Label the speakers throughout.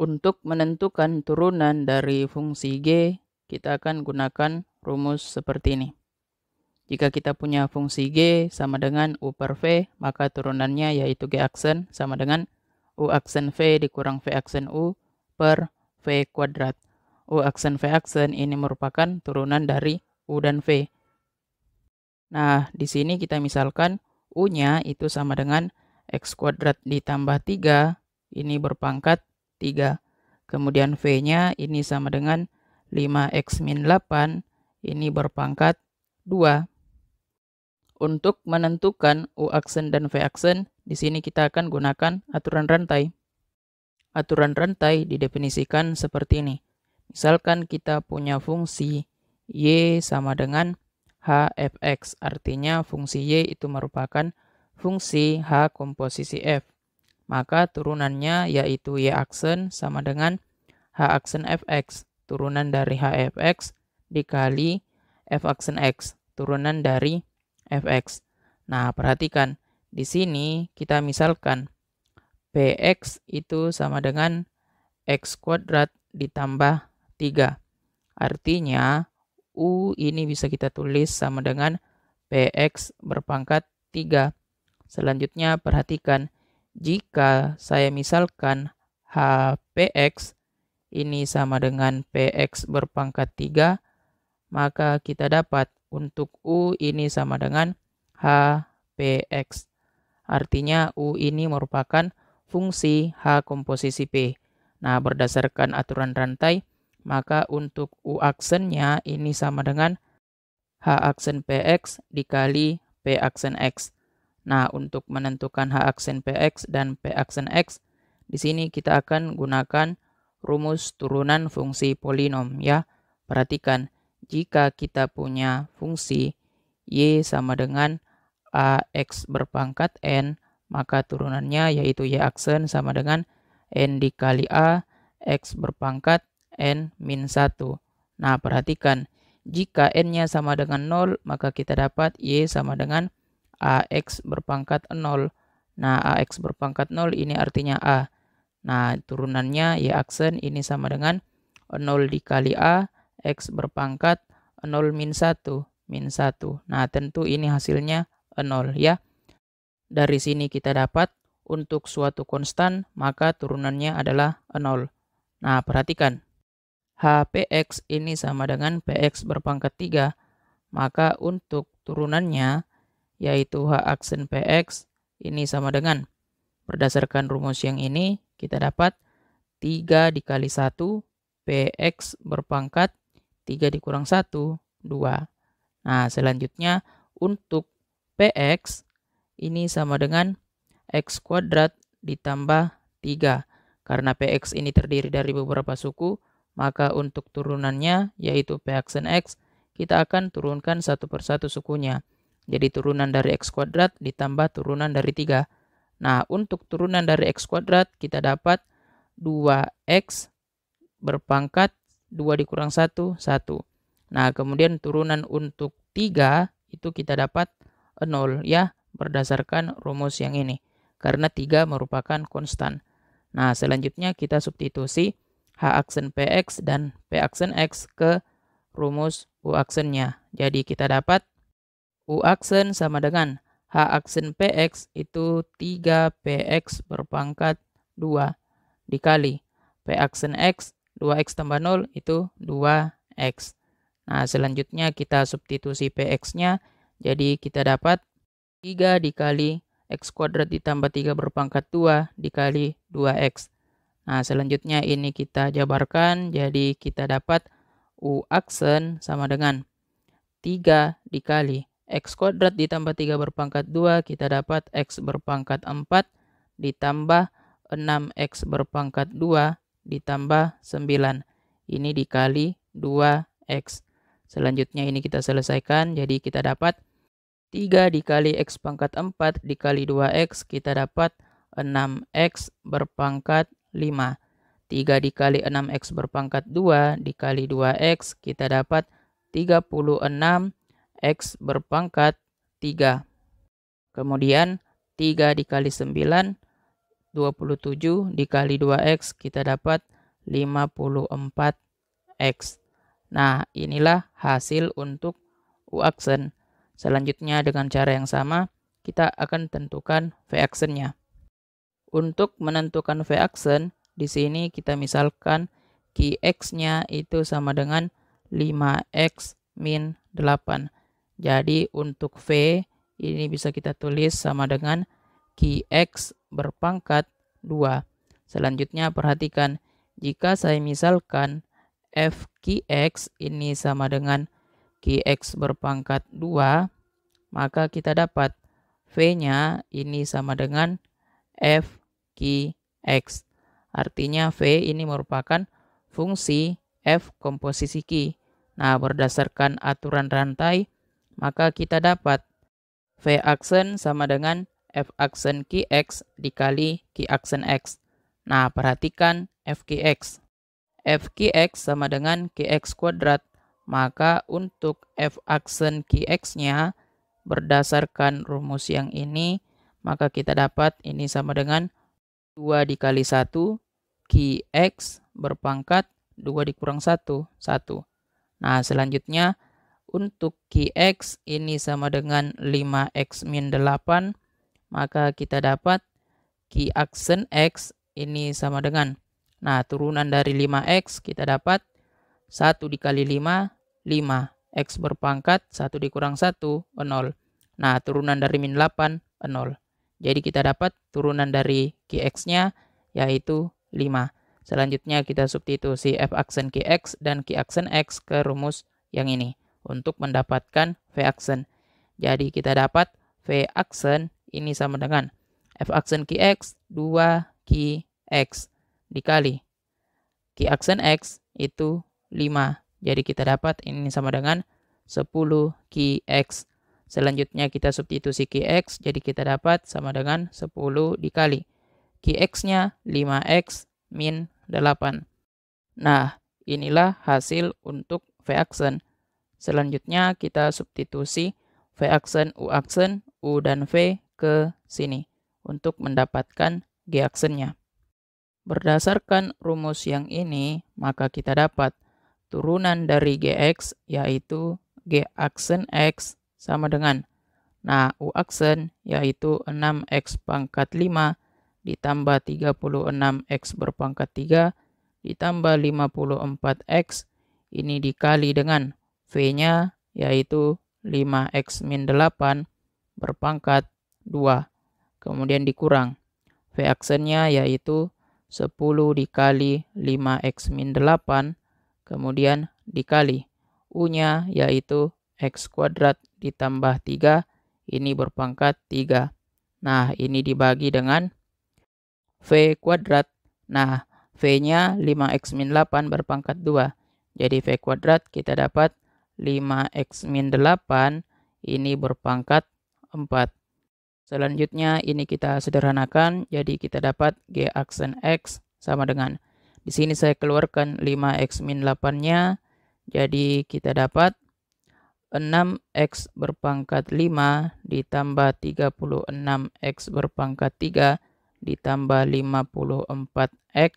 Speaker 1: Untuk menentukan turunan dari fungsi G, kita akan gunakan rumus seperti ini. Jika kita punya fungsi G sama dengan U per V, maka turunannya yaitu G aksen sama dengan U aksen V dikurang V aksen U per V kuadrat. U aksen V aksen ini merupakan turunan dari U dan V. Nah, di sini kita misalkan U-nya itu sama dengan X kuadrat ditambah 3, ini berpangkat 3. Kemudian V-nya ini sama dengan 5x-8, ini berpangkat 2. Untuk menentukan U aksen dan V aksen, di sini kita akan gunakan aturan rantai. Aturan rantai didefinisikan seperti ini. Misalkan kita punya fungsi Y sama dengan HFX, artinya fungsi Y itu merupakan fungsi H komposisi F maka turunannya yaitu Y aksen sama dengan H aksen fx, turunan dari h fx dikali F aksen x, turunan dari fx. Nah, perhatikan, di sini kita misalkan px itu sama dengan x kuadrat ditambah 3. Artinya, U ini bisa kita tulis sama dengan px berpangkat 3. Selanjutnya, perhatikan, jika saya misalkan HPX ini sama dengan PX berpangkat 3, maka kita dapat untuk U ini sama dengan HPX. Artinya U ini merupakan fungsi H komposisi P. Nah, berdasarkan aturan rantai, maka untuk U aksennya ini sama dengan H aksen PX dikali P aksen X. Nah, untuk menentukan H aksen PX dan P aksen X, di sini kita akan gunakan rumus turunan fungsi polinom ya. Perhatikan, jika kita punya fungsi Y sama dengan AX berpangkat N, maka turunannya yaitu Y aksen sama dengan N dikali A, X berpangkat N min 1. Nah, perhatikan, jika N-nya sama dengan 0, maka kita dapat Y sama dengan 0 AX berpangkat 0. Nah, AX berpangkat 0 ini artinya A. Nah, turunannya Y ya, aksen ini sama dengan 0 dikali A, X berpangkat 0 min 1, min 1. Nah, tentu ini hasilnya 0 ya. Dari sini kita dapat untuk suatu konstan, maka turunannya adalah 0. Nah, perhatikan. HPX ini sama dengan PX berpangkat 3. Maka untuk turunannya yaitu H aksen PX ini sama dengan berdasarkan rumus yang ini kita dapat 3 dikali 1 PX berpangkat 3 dikurang 1 2. Nah selanjutnya untuk PX ini sama dengan X kuadrat ditambah 3. Karena PX ini terdiri dari beberapa suku, maka untuk turunannya yaitu P aksen X, kita akan turunkan satu persatu sukunya. Jadi turunan dari x kuadrat ditambah turunan dari 3. Nah, untuk turunan dari x kuadrat kita dapat 2x berpangkat 2 dikurang 1, 1. Nah, kemudian turunan untuk 3 itu kita dapat 0 ya berdasarkan rumus yang ini. Karena 3 merupakan konstan. Nah, selanjutnya kita substitusi H aksen PX dan P aksen X ke rumus U aksennya. Jadi kita dapat U aksen sama dengan H aksen PX itu 3PX berpangkat 2 dikali P aksen X 2X tambah 0 itu 2X. Nah selanjutnya kita substitusi PX-nya jadi kita dapat 3 dikali X kuadrat ditambah 3 berpangkat 2 dikali 2X. Nah selanjutnya ini kita jabarkan jadi kita dapat U aksen sama dengan 3 dikali X kuadrat ditambah 3 berpangkat 2, kita dapat X berpangkat 4 ditambah 6X berpangkat 2 ditambah 9. Ini dikali 2X. Selanjutnya ini kita selesaikan, jadi kita dapat 3 dikali X pangkat 4 dikali 2X, kita dapat 6X berpangkat 5. 3 dikali 6X berpangkat 2 dikali 2X, kita dapat 36 X berpangkat 3. Kemudian 3 dikali 9, 27 dikali 2X kita dapat 54X. Nah, inilah hasil untuk U aksen. Selanjutnya dengan cara yang sama, kita akan tentukan V aksennya. Untuk menentukan V aksen, di sini kita misalkan QX-nya itu sama dengan 5X min 8. Jadi untuk V ini bisa kita tulis sama dengan QX berpangkat 2. Selanjutnya perhatikan jika saya misalkan f QX ini sama dengan QX berpangkat 2 maka kita dapat V-nya ini sama dengan f QX. Artinya V ini merupakan fungsi F komposisi Q. Nah, berdasarkan aturan rantai, maka kita dapat V aksen sama dengan F aksen QX dikali Q aksen X. Nah, perhatikan f FQX. FQX sama dengan QX kuadrat, maka untuk F aksen QX-nya berdasarkan rumus yang ini, maka kita dapat ini sama dengan 2 dikali 1 QX berpangkat 2 dikurang 1, 1. Nah, selanjutnya untuk QX ini sama dengan 5X min 8, maka kita dapat Q aksen X ini sama dengan. Nah, turunan dari 5X kita dapat 1 dikali 5, 5. X berpangkat 1 dikurang 1, 0. Nah, turunan dari min 8, 0. Jadi kita dapat turunan dari QX-nya yaitu 5. Selanjutnya kita substitusi F aksen QX dan Q aksen X ke rumus yang ini untuk mendapatkan V aksen. Jadi kita dapat V aksen ini sama dengan F aksen QX 2 QX dikali Q aksen X itu 5. Jadi kita dapat ini sama dengan 10 QX. Selanjutnya kita substitusi QX, jadi kita dapat sama dengan 10 dikali. QX-nya 5X min 8. Nah, inilah hasil untuk V-aksen. Selanjutnya kita substitusi V aksen, U aksen, U dan V ke sini untuk mendapatkan G aksennya. Berdasarkan rumus yang ini, maka kita dapat turunan dari Gx yaitu G aksen X sama dengan Nah, U aksen yaitu 6X pangkat 5 ditambah 36X berpangkat 3 ditambah 54X ini dikali dengan V-nya yaitu 5x-8 berpangkat 2. Kemudian dikurang. V aksennya yaitu 10 dikali 5x-8 kemudian dikali. U-nya yaitu x kuadrat ditambah 3 ini berpangkat 3. Nah, ini dibagi dengan V kuadrat. Nah, V-nya 5x-8 berpangkat 2. Jadi V kuadrat kita dapat 5x min 8 ini berpangkat 4. Selanjutnya ini kita sederhanakan, jadi kita dapat G aksen X sama dengan, di sini saya keluarkan 5X min 8-nya, jadi kita dapat 6X berpangkat 5 ditambah 36X berpangkat 3 ditambah 54X,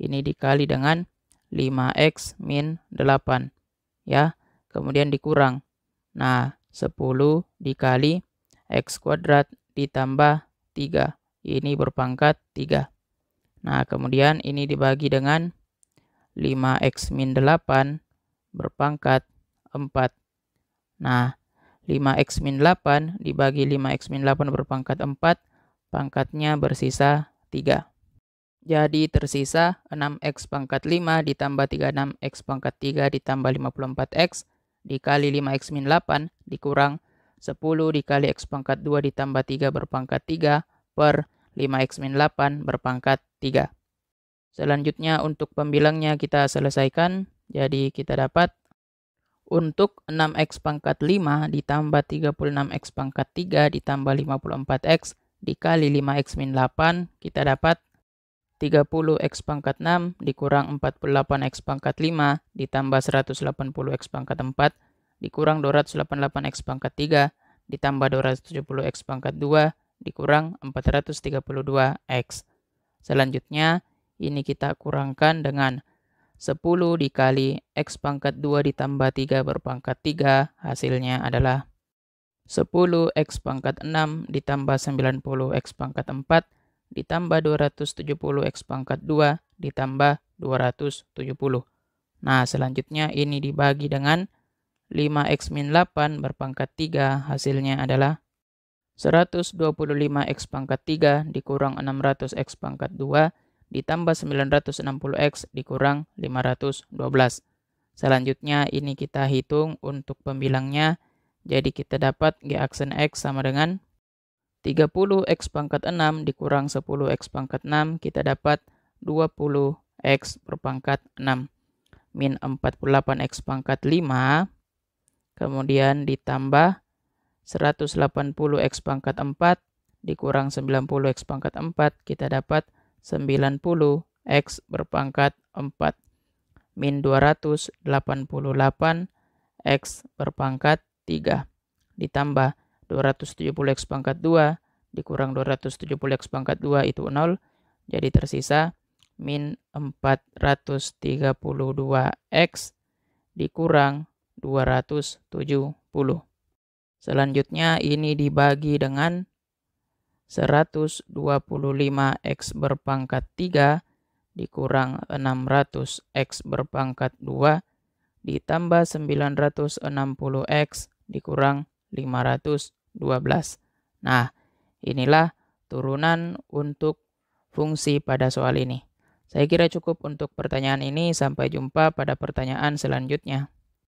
Speaker 1: ini dikali dengan 5X min 8. Ya, kemudian dikurang. Nah, 10 dikali X kuadrat ditambah 3. Ini berpangkat 3. Nah, kemudian ini dibagi dengan 5X min 8 berpangkat 4. Nah, 5X min 8 dibagi 5X min 8 berpangkat 4, pangkatnya bersisa 3. Jadi tersisa 6x pangkat 5 ditambah 36x pangkat 3 ditambah 54x dikali 5x min 8 dikurang 10 dikali x pangkat 2 ditambah 3 berpangkat 3 per 5x min 8 berpangkat 3. Selanjutnya untuk pembilangnya kita selesaikan. Jadi kita dapat untuk 6x pangkat 5 ditambah 36x pangkat 3 ditambah 54x dikali 5x min 8 kita dapat 30 X pangkat 6 dikurang 48 X pangkat 5 ditambah 180 X pangkat 4 dikurang 288 X pangkat 3 ditambah 270 X pangkat 2 dikurang 432 X. Selanjutnya, ini kita kurangkan dengan 10 dikali X pangkat 2 ditambah 3 berpangkat 3, hasilnya adalah 10 X pangkat 6 ditambah 90 X pangkat 4 ditambah 270 X pangkat 2 ditambah 270. Nah, selanjutnya ini dibagi dengan 5X min 8 berpangkat 3 hasilnya adalah 125X pangkat 3 dikurang 600X pangkat 2 ditambah 960X dikurang 512. Selanjutnya ini kita hitung untuk pembilangnya. Jadi kita dapat G aksen X sama dengan 30x pangkat 6 dikurang 10x pangkat 6 kita dapat 20x per pangkat 6 min 48x pangkat 5 kemudian ditambah 180x pangkat 4 dikurang 90x pangkat 4 kita dapat 90x berpangkat 4 min 288 x berpangkat 3 ditambah 270 x pangkat 2 dikurang 270 x pangkat 2 itu 0. Jadi tersisa min 432x dikurang 270. Selanjutnya ini dibagi dengan 125x berpangkat 3 dikurang 600x berpangkat 2 ditambah 960x dikurang 512. Nah, inilah turunan untuk fungsi pada soal ini. Saya kira cukup untuk pertanyaan ini. Sampai jumpa pada pertanyaan selanjutnya.